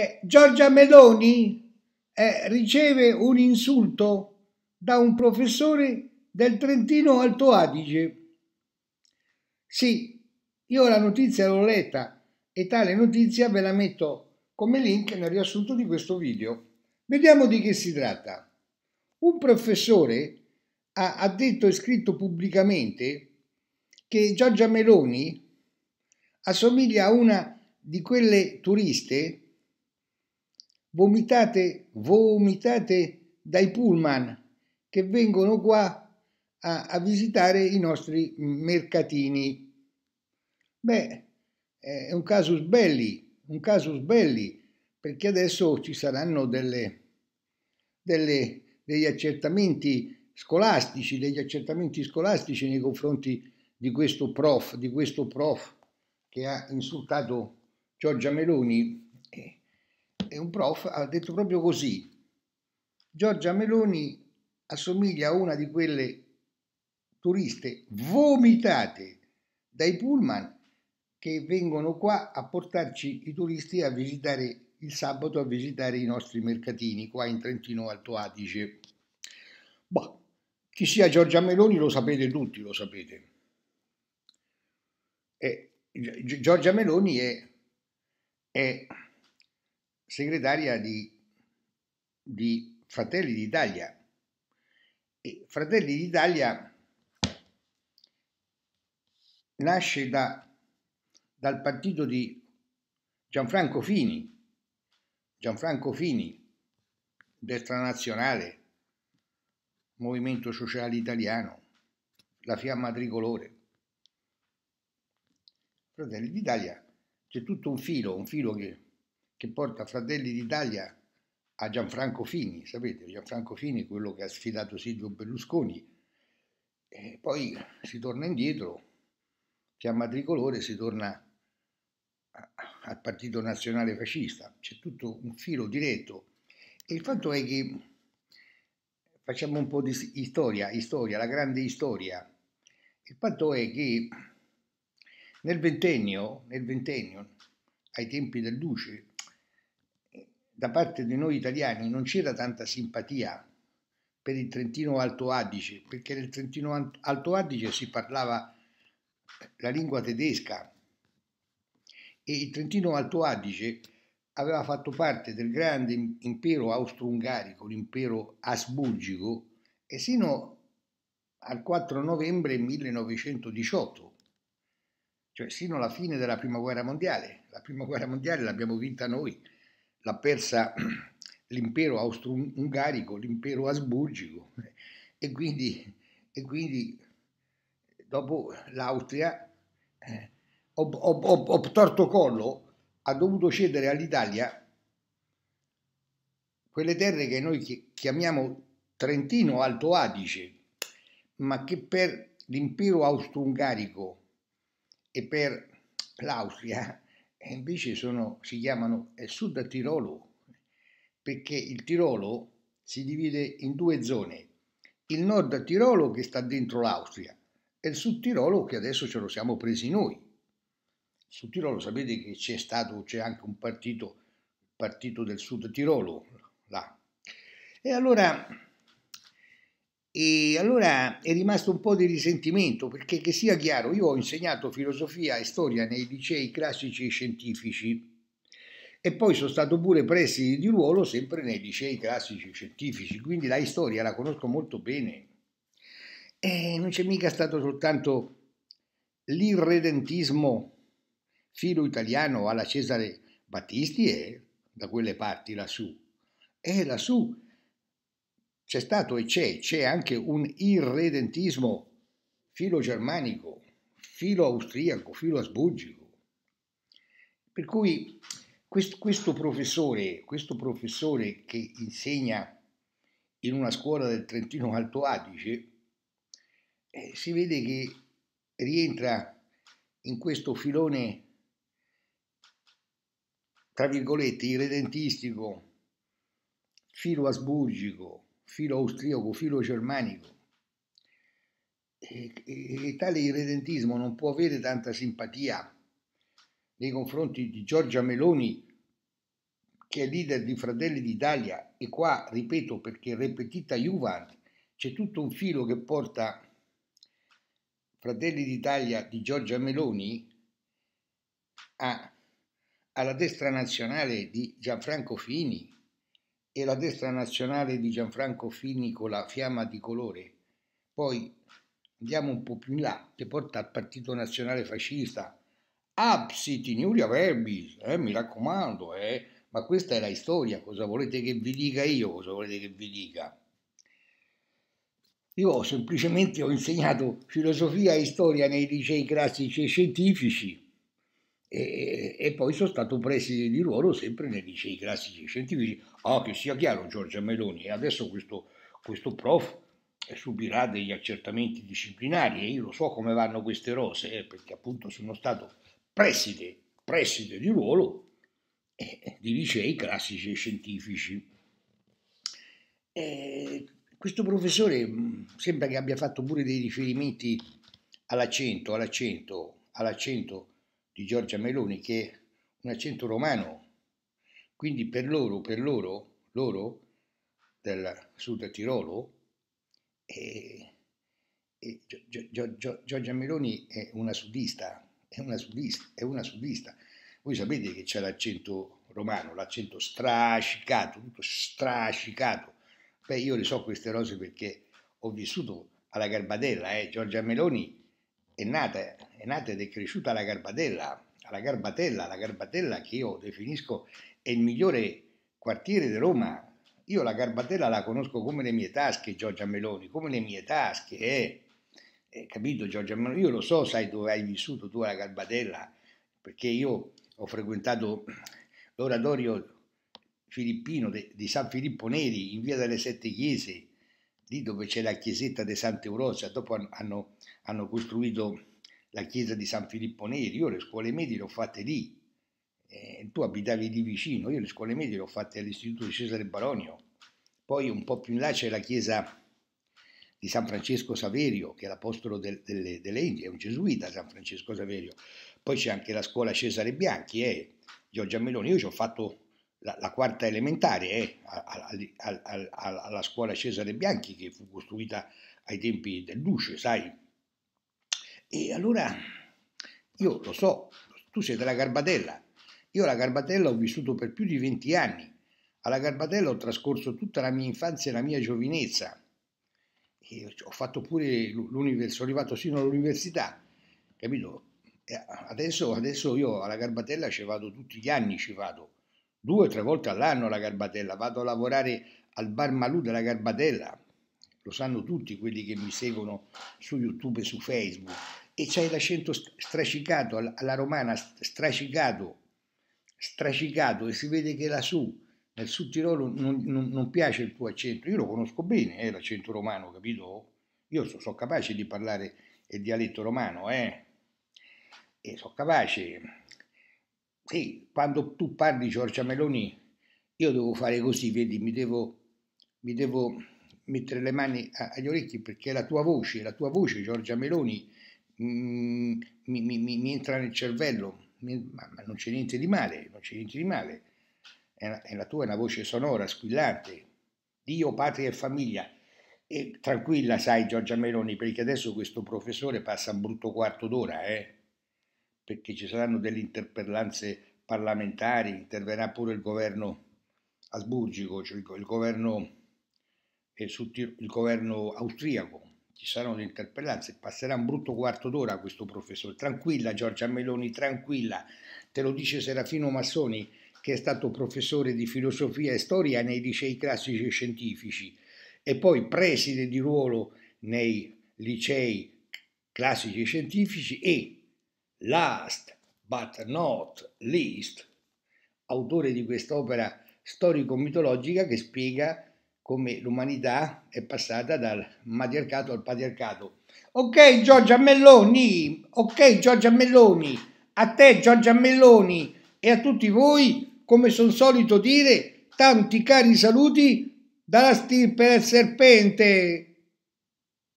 Eh, Giorgia Meloni eh, riceve un insulto da un professore del Trentino Alto Adige. Sì, io la notizia l'ho letta e tale notizia ve la metto come link nel riassunto di questo video. Vediamo di che si tratta. Un professore ha, ha detto e scritto pubblicamente che Giorgia Meloni assomiglia a una di quelle turiste vomitate, vomitate dai pullman che vengono qua a, a visitare i nostri mercatini. Beh, è un casus belli, un casus belli, perché adesso ci saranno delle, delle, degli accertamenti scolastici, degli accertamenti scolastici nei confronti di questo prof, di questo prof che ha insultato Giorgia Meloni. Eh, e un prof ha detto proprio così. Giorgia Meloni assomiglia a una di quelle turiste vomitate dai pullman che vengono qua a portarci i turisti a visitare il sabato a visitare i nostri mercatini qua in Trentino Alto Adige. Boh, chi sia Giorgia Meloni lo sapete tutti, lo sapete. E Giorgia Meloni è, è segretaria di, di Fratelli d'Italia. E Fratelli d'Italia nasce da, dal partito di Gianfranco Fini, Gianfranco Fini, destra nazionale, Movimento Sociale Italiano, la fiamma tricolore. Fratelli d'Italia, c'è tutto un filo, un filo che che porta Fratelli d'Italia a Gianfranco Fini, sapete, Gianfranco Fini quello che ha sfidato Silvio Berlusconi, e poi si torna indietro, fiamma tricolore, si torna al Partito Nazionale Fascista, c'è tutto un filo diretto e il fatto è che facciamo un po' di storia, storia, la grande storia, il fatto è che nel ventennio, nel ventennio ai tempi del Duce, da parte di noi italiani non c'era tanta simpatia per il Trentino Alto Adige, perché nel Trentino Alto Adige si parlava la lingua tedesca e il Trentino Alto Adige aveva fatto parte del grande impero austro-ungarico, l'impero asburgico, e sino al 4 novembre 1918, cioè sino alla fine della Prima Guerra Mondiale. La Prima Guerra Mondiale l'abbiamo vinta noi, la persa l'impero austro-ungarico, l'impero asburgico e quindi, e quindi dopo l'Austria eh, torto collo ha dovuto cedere all'Italia quelle terre che noi chiamiamo Trentino Alto Adige, ma che per l'impero austro-ungarico e per l'Austria e invece sono, si chiamano Sud Tirolo, perché il Tirolo si divide in due zone, il Nord Tirolo che sta dentro l'Austria e il Sud Tirolo che adesso ce lo siamo presi noi. Sud Tirolo sapete che c'è stato, c'è anche un partito, partito del Sud Tirolo, là. E allora e allora è rimasto un po' di risentimento, perché che sia chiaro, io ho insegnato filosofia e storia nei licei classici e scientifici e poi sono stato pure preside di ruolo sempre nei licei classici e scientifici, quindi la storia la conosco molto bene. E non c'è mica stato soltanto l'irredentismo filo italiano alla Cesare Battisti e da quelle parti lassù. E lassù c'è stato e c'è, c'è anche un irredentismo filo-germanico, filo-austriaco, filo-asburgico. Per cui questo, questo, professore, questo professore che insegna in una scuola del Trentino Alto Adige, eh, si vede che rientra in questo filone, tra virgolette, irredentistico, filo-asburgico, filo austriaco, filo germanico. E, e, e tale irredentismo non può avere tanta simpatia nei confronti di Giorgia Meloni, che è leader di Fratelli d'Italia, e qua ripeto perché repetita Juvent c'è tutto un filo che porta Fratelli d'Italia di Giorgia Meloni a, alla destra nazionale di Gianfranco Fini, e la destra nazionale di Gianfranco Fini con la fiamma di colore. Poi andiamo un po' più in là, che porta al Partito Nazionale Fascista. Absit in Iulia Verbis, eh, mi raccomando, eh. ma questa è la storia, cosa volete che vi dica io, cosa volete che vi dica? Io semplicemente ho insegnato filosofia e storia nei licei classici e scientifici e, e, poi sono stato preside di ruolo sempre nei licei classici scientifici. Ah, che sia chiaro, Giorgia Meloni, adesso questo, questo prof eh, subirà degli accertamenti disciplinari e io lo so come vanno queste rose, eh, perché appunto sono stato preside, preside di ruolo eh, di licei classici e scientifici. Eh, questo professore mm, sembra che abbia fatto pure dei riferimenti all'accento, all'accento, all'accento di Giorgia Meloni che un accento romano. Quindi per loro, per loro, loro del Sud Tirolo, e, e Gio, Gio, Gio, Giorgia Meloni è una sudista, è una sudista, è una sudista. Voi sapete che c'è l'accento romano, l'accento strascicato, tutto strascicato. Beh, io le so queste cose perché ho vissuto alla Garbatella, eh. Giorgia Meloni è nata, è nata ed è cresciuta alla Garbatella, alla Garbatella, la Garbatella che io definisco è il migliore quartiere di Roma. Io la Garbatella la conosco come le mie tasche, Giorgia Meloni, come le mie tasche, eh. eh capito Giorgia Meloni? Io lo so, sai dove hai vissuto tu alla Garbatella, perché io ho frequentato l'oratorio filippino di San Filippo Neri in via delle Sette Chiese, lì dove c'è la chiesetta di Sant'Eurosia, dopo hanno, hanno, costruito la chiesa di San Filippo Neri, io le scuole medie le ho fatte lì, eh, tu abitavi lì vicino, io le scuole medie le ho fatte all'istituto di Cesare Baronio, poi un po' più in là c'è la chiesa di San Francesco Saverio, che è l'apostolo del, delle, delle, Indie, è un gesuita San Francesco Saverio, poi c'è anche la scuola Cesare Bianchi, eh, Giorgia Meloni, io ci ho fatto la, la quarta elementare è eh, alla scuola Cesare Bianchi che fu costruita ai tempi del Duce, sai? E allora io lo so, tu sei della Garbatella, io alla Garbatella ho vissuto per più di 20 anni, alla Garbatella ho trascorso tutta la mia infanzia e la mia giovinezza, e ho fatto pure l'universo, sono arrivato sino all'università, capito? Adesso, adesso io alla Garbatella ci vado tutti gli anni, ci vado due o tre volte all'anno la Garbatella, vado a lavorare al bar Malù della Garbatella, lo sanno tutti quelli che mi seguono su YouTube e su Facebook, e c'hai l'accento stracicato, alla romana stracicato, stracicato, e si vede che lassù, nel Sud Tirolo, non, non, non piace il tuo accento, io lo conosco bene, eh, l'accento romano, capito? Io sono so capace di parlare il dialetto romano, eh? E sono capace, sì, quando tu parli di Giorgia Meloni, io devo fare così, vedi, mi devo, mi devo mettere le mani agli orecchi perché la tua voce, la tua voce, Giorgia Meloni, mm, mi, mi, mi entra nel cervello, ma, ma, non c'è niente di male, non c'è niente di male. È la, è la tua è una voce sonora, squillante, Dio, patria e famiglia. E tranquilla, sai, Giorgia Meloni, perché adesso questo professore passa un brutto quarto d'ora, eh? perché ci saranno delle interpellanze parlamentari, interverrà pure il governo asburgico, cioè il, governo, eh, il governo austriaco, ci saranno le interpellanze, passerà un brutto quarto d'ora questo professore, tranquilla Giorgia Meloni, tranquilla, te lo dice Serafino Massoni che è stato professore di filosofia e storia nei licei classici e scientifici e poi preside di ruolo nei licei classici e scientifici e Last but not least, autore di quest'opera storico-mitologica che spiega come l'umanità è passata dal matriarcato al patriarcato. Ok Giorgia Melloni, ok Giorgia Melloni, a te Giorgia Melloni e a tutti voi, come son solito dire, tanti cari saluti dalla stirpe del serpente.